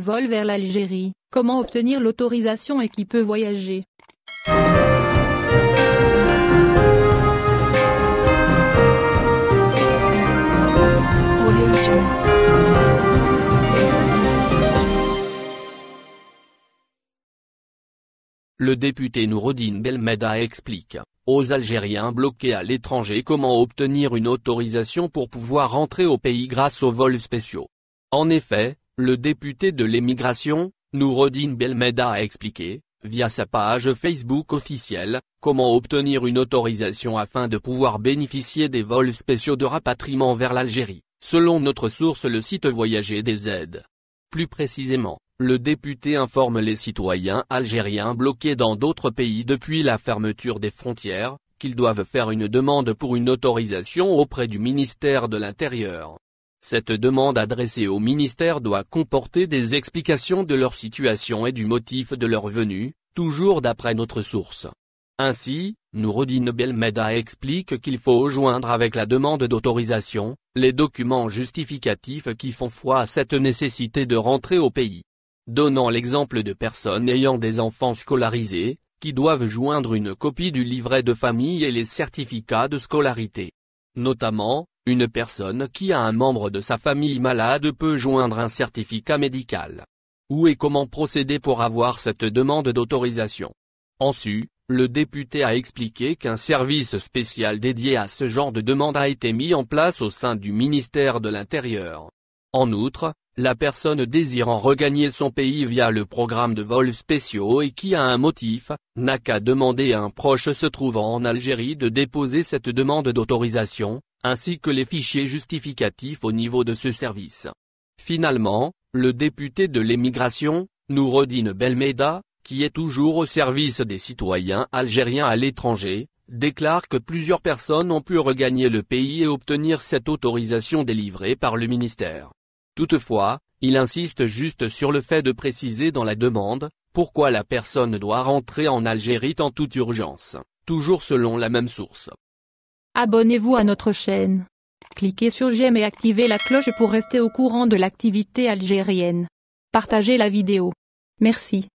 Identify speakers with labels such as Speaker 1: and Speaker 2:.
Speaker 1: Vol vers l'Algérie, comment obtenir l'autorisation et qui peut voyager
Speaker 2: Le député Nourodine Belmeda explique, aux Algériens bloqués à l'étranger comment obtenir une autorisation pour pouvoir rentrer au pays grâce aux vols spéciaux. En effet, le député de l'émigration, Nourodine Belmeda a expliqué, via sa page Facebook officielle, comment obtenir une autorisation afin de pouvoir bénéficier des vols spéciaux de rapatriement vers l'Algérie, selon notre source le site Voyager des aides. Plus précisément, le député informe les citoyens algériens bloqués dans d'autres pays depuis la fermeture des frontières, qu'ils doivent faire une demande pour une autorisation auprès du ministère de l'Intérieur. Cette demande adressée au ministère doit comporter des explications de leur situation et du motif de leur venue, toujours d'après notre source. Ainsi, Nourodine Belmeda explique qu'il faut joindre avec la demande d'autorisation, les documents justificatifs qui font foi à cette nécessité de rentrer au pays. Donnant l'exemple de personnes ayant des enfants scolarisés, qui doivent joindre une copie du livret de famille et les certificats de scolarité. Notamment, une personne qui a un membre de sa famille malade peut joindre un certificat médical. Où et comment procéder pour avoir cette demande d'autorisation Ensuite, le député a expliqué qu'un service spécial dédié à ce genre de demande a été mis en place au sein du ministère de l'Intérieur. En outre, la personne désirant regagner son pays via le programme de vols spéciaux et qui a un motif, n'a qu'à demander à un proche se trouvant en Algérie de déposer cette demande d'autorisation, ainsi que les fichiers justificatifs au niveau de ce service. Finalement, le député de l'émigration, Noureddine Belmeda, qui est toujours au service des citoyens algériens à l'étranger, déclare que plusieurs personnes ont pu regagner le pays et obtenir cette autorisation délivrée par le ministère. Toutefois, il insiste juste sur le fait de préciser dans la demande, pourquoi la personne doit rentrer en Algérie en toute urgence, toujours selon la même source.
Speaker 1: Abonnez-vous à notre chaîne. Cliquez sur j'aime et activez la cloche pour rester au courant de l'activité algérienne. Partagez la vidéo. Merci.